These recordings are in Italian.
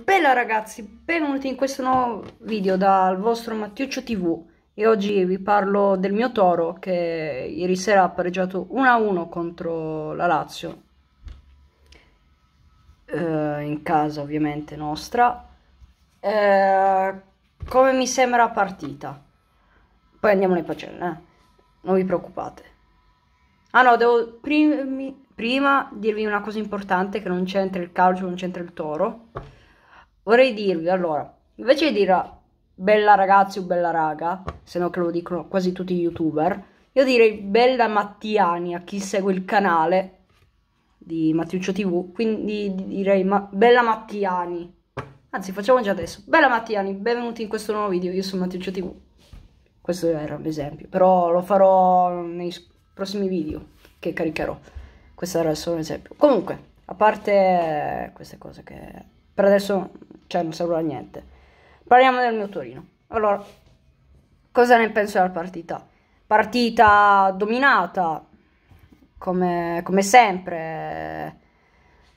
Bella ragazzi, benvenuti in questo nuovo video dal vostro Mattiuccio TV e oggi vi parlo del mio Toro che ieri sera ha pareggiato 1-1 contro la Lazio eh, in casa ovviamente nostra eh, come mi sembra partita poi andiamo nei pagelle, eh? non vi preoccupate ah no, devo primi, prima dirvi una cosa importante che non c'entra il calcio, non c'entra il Toro vorrei dirvi allora, invece di dire bella ragazzi o bella raga, se no che lo dicono quasi tutti gli youtuber, io direi bella Mattiani a chi segue il canale di Mattiuccio TV, quindi direi ma bella Mattiani. Anzi, facciamo già adesso. Bella Mattiani, benvenuti in questo nuovo video, io sono Mattiuccio TV. Questo era un esempio, però lo farò nei prossimi video che caricherò. Questo era solo un esempio. Comunque, a parte queste cose che per adesso cioè non servono a niente. Parliamo del mio Torino. Allora, cosa ne penso della partita? Partita dominata, come, come sempre,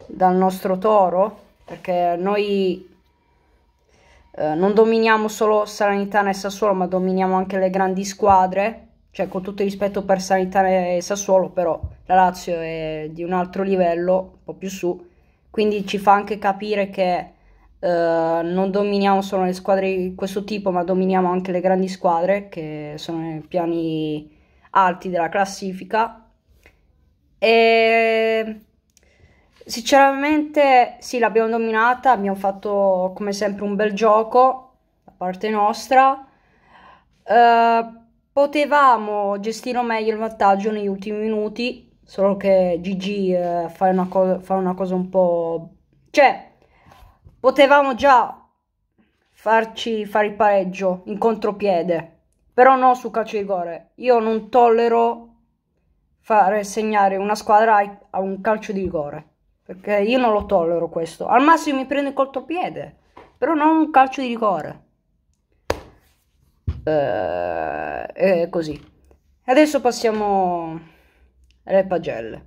dal nostro Toro, perché noi eh, non dominiamo solo Salernitana e Sassuolo, ma dominiamo anche le grandi squadre, cioè con tutto il rispetto per Salernitana e Sassuolo, però la Lazio è di un altro livello, un po' più su, quindi ci fa anche capire che eh, non dominiamo solo le squadre di questo tipo, ma dominiamo anche le grandi squadre che sono nei piani alti della classifica. E sinceramente, sì, l'abbiamo dominata. Abbiamo fatto come sempre un bel gioco da parte nostra. Uh, potevamo gestire meglio il vantaggio negli ultimi minuti, solo che Gigi uh, fa, una cosa, fa una cosa un po'. cioè potevamo già farci fare il pareggio in contropiede, però no su calcio di rigore. Io non tollero fare segnare una squadra a un calcio di rigore, perché io non lo tollero questo. Al massimo mi prendo il contropiede, però non un calcio di rigore. E eh, eh, così. Adesso passiamo alle pagelle.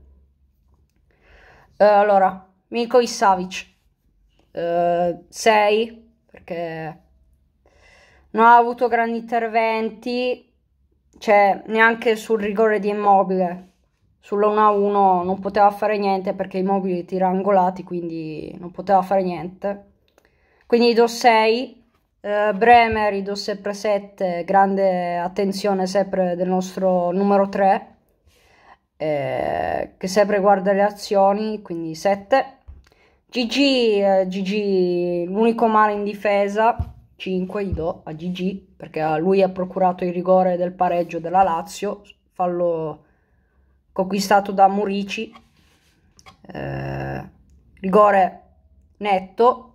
Eh, allora, Miko Savic 6 eh, perché non ha avuto grandi interventi, cioè neanche sul rigore di Immobile, sull'1-1 non poteva fare niente perché Immobile tira angolati, quindi non poteva fare niente. Quindi do 6, eh, Bremer do sempre 7, grande attenzione sempre del nostro numero 3, eh, che sempre guarda le azioni, quindi 7. GG, eh, GG, l'unico male in difesa, 5 gli do a GG, perché lui ha procurato il rigore del pareggio della Lazio, fallo conquistato da Murici, eh, rigore netto,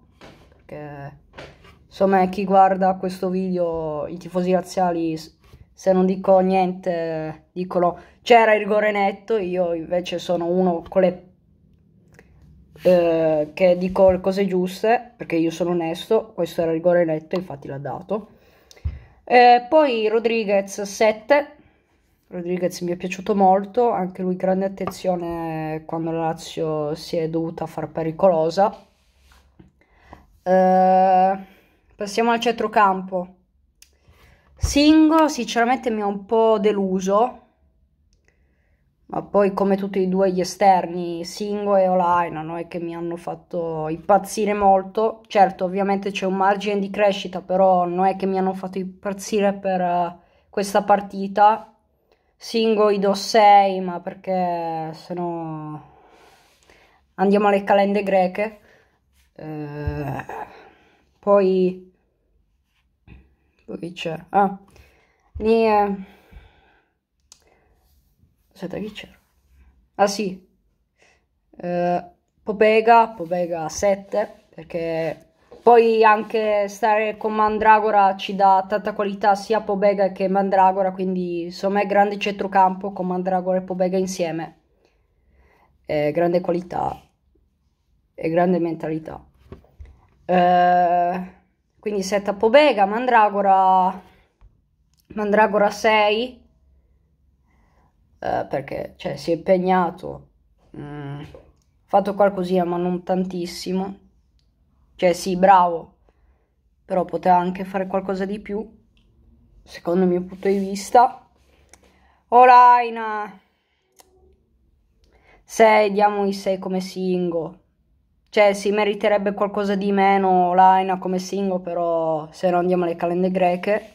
perché insomma chi guarda questo video, i tifosi razziali, se non dico niente, dicono c'era il rigore netto, io invece sono uno con le eh, che dico le cose giuste perché io sono onesto, questo era rigore netto, infatti l'ha dato. Eh, poi Rodriguez 7, Rodriguez mi è piaciuto molto, anche lui grande attenzione quando la Lazio si è dovuta far pericolosa. Eh, passiamo al centrocampo. Singo sinceramente mi ha un po' deluso ma poi come tutti e due gli esterni, Singo e Olai, non è che mi hanno fatto impazzire molto. Certo, ovviamente c'è un margine di crescita, però non è che mi hanno fatto impazzire per uh, questa partita. Singo i do 6, ma perché se no andiamo alle calende greche. Eh, poi... Poi c'è... Ah, lì... Eh Aspetta, chi c'era? Ah sì, eh, Popega, Popega 7, perché poi anche stare con Mandragora ci dà tanta qualità sia Pobega che Mandragora, quindi insomma è grande centrocampo con Mandragora e Pobega insieme. È grande qualità e grande mentalità. Eh, quindi a Pobega, Mandragora, Mandragora 6, eh, perché cioè, si è impegnato, mh, mm, fatto qualcosina ma non tantissimo, cioè sì bravo, però poteva anche fare qualcosa di più, secondo il mio punto di vista. Olaina, 6, diamo i 6 come single. Cioè, si meriterebbe qualcosa di meno Laina come singo, però se no andiamo alle calende greche.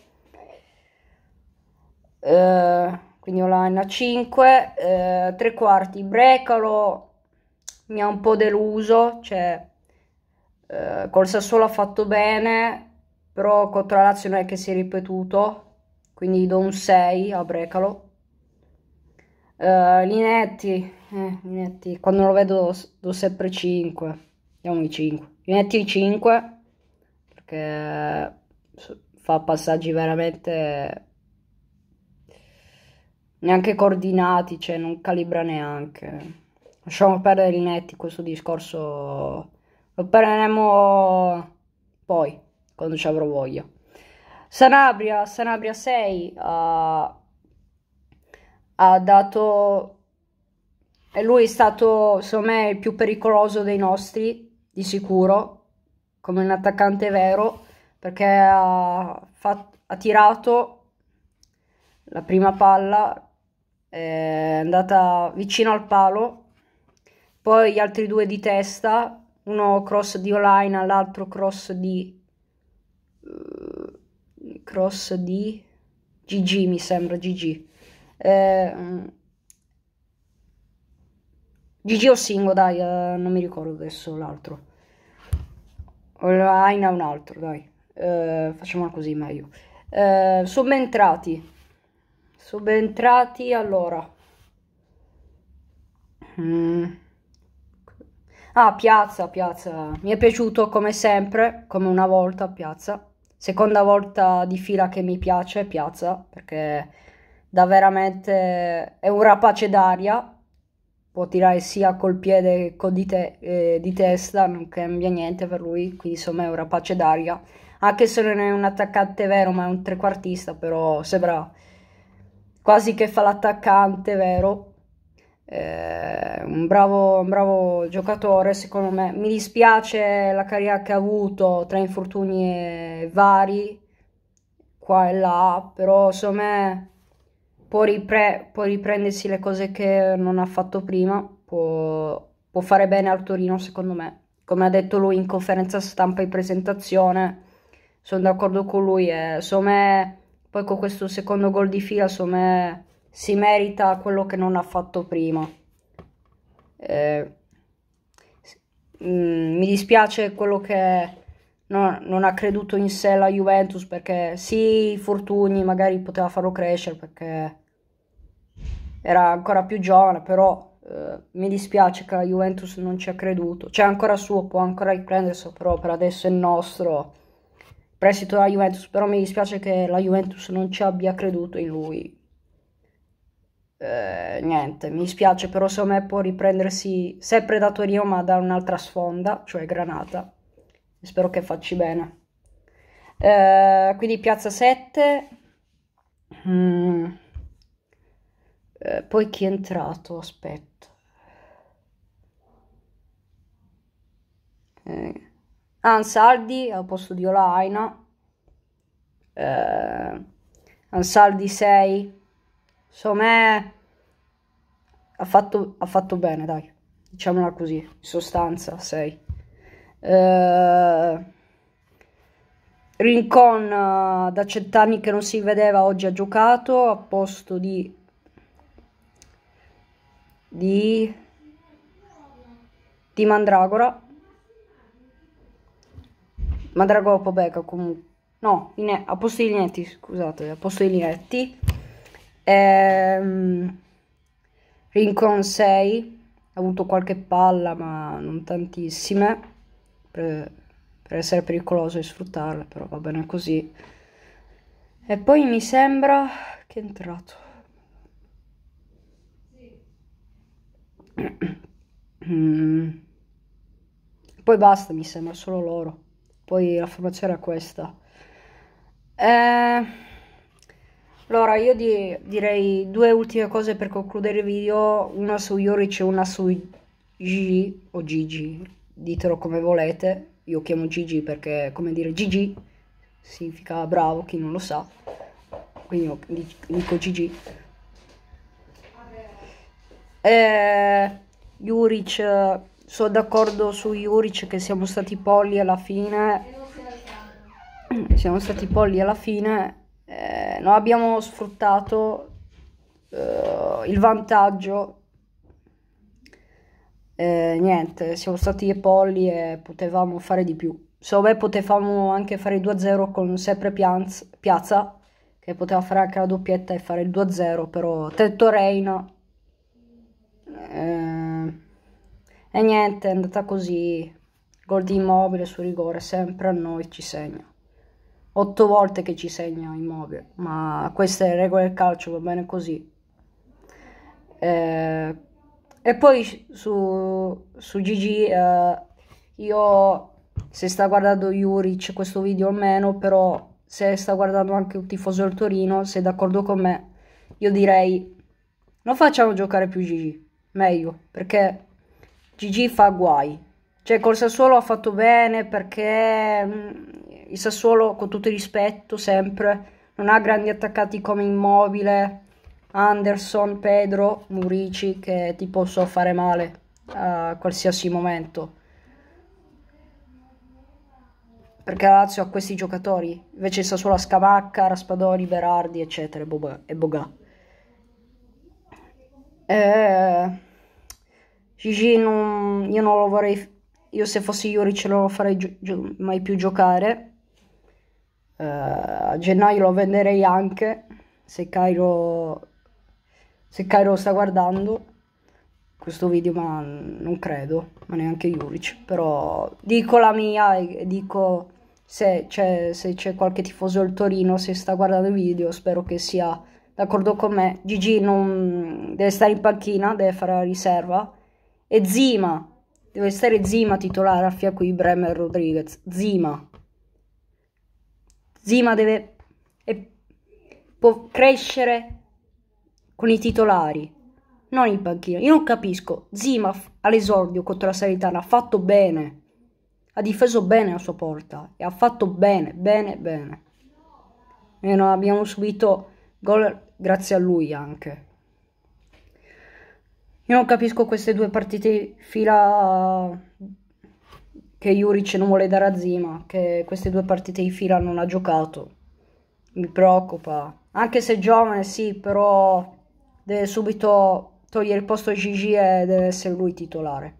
Eh, quindi ho la N5, eh, tre quarti, Brecalo mi ha un po' deluso, cioè eh, col Sassuolo ha fatto bene, però contro la Lazio non è che si è ripetuto, quindi do un 6 a Brecalo. Eh, Linetti, eh, Linetti, quando lo vedo do sempre 5, diamo i 5. Linetti 5, perché fa passaggi veramente neanche coordinati, cioè non calibra neanche. Lasciamo perdere i netti questo discorso, lo parleremo poi, quando ci avrò voglia. Sanabria, Sanabria 6 uh, ah, ha dato, e lui è stato secondo me il più pericoloso dei nostri, di sicuro, come un attaccante vero, perché ha, fatto, ha tirato la prima palla eh, è andata vicino al palo, poi gli altri due di testa, uno cross di Olaina, l'altro cross di... Eh, cross di... GG mi sembra, GG. Eh, GG o Singo, dai, eh, non mi ricordo adesso l'altro. Aina è un altro, dai. Eh, facciamo così meglio. Eh, entrati subentrati allora mm. ah piazza piazza mi è piaciuto come sempre come una volta piazza seconda volta di fila che mi piace piazza perché da veramente è un rapace d'aria può tirare sia col piede che con di, te, eh, di testa, non cambia niente per lui, quindi insomma è un rapace d'aria, anche se non è un attaccante vero ma è un trequartista, però sembra quasi che fa l'attaccante, vero? Eh, un, bravo, un, bravo, giocatore secondo me mi dispiace la carriera che ha avuto tra infortuni vari qua e là però secondo me può, ripre può riprendersi le cose che non ha fatto prima può, può fare bene al Torino secondo me come ha detto lui in conferenza stampa e presentazione sono d'accordo con lui e eh. secondo me poi con questo secondo gol di fila, secondo me si merita quello che non ha fatto prima. Eh, mh, mm, mi dispiace quello che no, non ha creduto in sé la Juventus perché sì, Fortuni magari poteva farlo crescere perché era ancora più giovane, però eh, mi dispiace che la Juventus non ci ha creduto. C'è ancora suo, può ancora riprendersi, però per adesso è nostro prestito alla Juventus, però mi dispiace che la Juventus non ci abbia creduto in lui. Eh, niente, mi dispiace, però secondo me può riprendersi sempre da Torino ma da un'altra sfonda, cioè Granata. Spero che facci bene. Eh, quindi piazza 7. Mm. Eh, poi chi è entrato? Aspetta. Eh. Ansaldi al posto di Olaina, eh, Ansaldi 6, Somè ha fatto, ha fatto bene, dai, diciamola così, in sostanza 6. Eh, Rincon eh, da cent'anni che non si vedeva oggi ha giocato a posto di, di, di Mandragora Madragopo becca comunque. No, in, a posto dei Linetti, scusate, a posto dei Linetti. Ehm, Rincon 6, ha avuto qualche palla ma non tantissime, per, per essere pericoloso e sfruttarle, però va bene così. E poi mi sembra che è entrato. Sì. Mm. Poi basta, mi sembra solo loro poi la formazione era questa. Eh, allora, io di, direi due ultime cose per concludere il video, una su Yoric e una su Gigi, o Gigi, ditelo come volete, io chiamo Gigi perché, come dire, Gigi significa bravo, chi non lo sa, quindi dico Gigi. Eh, Yurich sono d'accordo su Juric che siamo stati polli alla fine siamo stati polli alla fine eh, non abbiamo sfruttato eh, il vantaggio eh, niente siamo stati polli e potevamo fare di più secondo me potevamo anche fare il 2-0 con sempre Pianz, Piazza che poteva fare anche la doppietta e fare il 2-0 però Tetto Reina eh, e niente, è andata così. Gol di Immobile su rigore, sempre a noi ci segna. Otto volte che ci segna Immobile, ma queste regole del calcio va bene così. Eh, e poi su, su Gigi eh, io se sta guardando Juric questo video o meno, però se sta guardando anche un tifoso del Torino, se è d'accordo con me, io direi non facciamo giocare più Gigi, meglio, perché Gigi fa guai. Cioè col Sassuolo ha fatto bene perché mm, il Sassuolo, con tutto il rispetto, sempre non ha grandi attaccati come Immobile, Anderson, Pedro, Murici che ti possono fare male a qualsiasi momento. Perché la Lazio ha questi giocatori, invece il Sassuolo ha Scamacca, Raspadori, Berardi, eccetera, e Bogà. E eh, Gigi non, io non lo vorrei... Io se fossi Juric non lo farei gio- gio- mai più giocare. Uh, a gennaio lo venderei anche, se Cairo, se Cairo sta guardando questo video, ma non credo, ma neanche Juric. Però dico la mia e dico se c'è, se c'è qualche tifoso del Torino, se sta guardando il video, spero che sia d'accordo con me. Gigi non deve stare in panchina, deve fare la riserva. E Zima. Deve essere Zima titolare a fianco di Bremer e Rodriguez. Zima. Zima deve... E può crescere con i titolari, non in panchina. Io non capisco. Zima all'esordio contro la Sanitana ha fatto bene. Ha difeso bene la sua porta. E ha fatto bene, bene, bene. E non abbiamo subito gol grazie a lui anche. Io non capisco queste due partite fila che Juric non vuole dare a Zima, che queste due partite di fila non ha giocato. Mi preoccupa. Anche se giovane, sì, però deve subito togliere il posto a Gigi e deve essere lui titolare.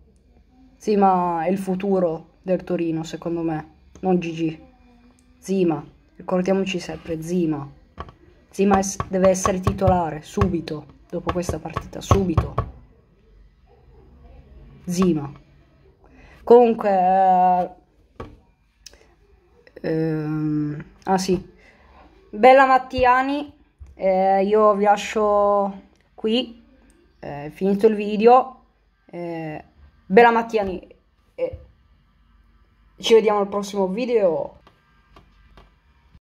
Zima è il futuro del Torino, secondo me, non Gigi. Zima, ricordiamoci sempre, Zima. Zima deve essere titolare, subito, dopo questa partita, subito. Zima. Comunque... Eh, ehm, ah sì. Bella Mattiani, eh, io vi lascio qui, eh, finito il video. Eh, bella Mattiani, eh, ci vediamo al prossimo video.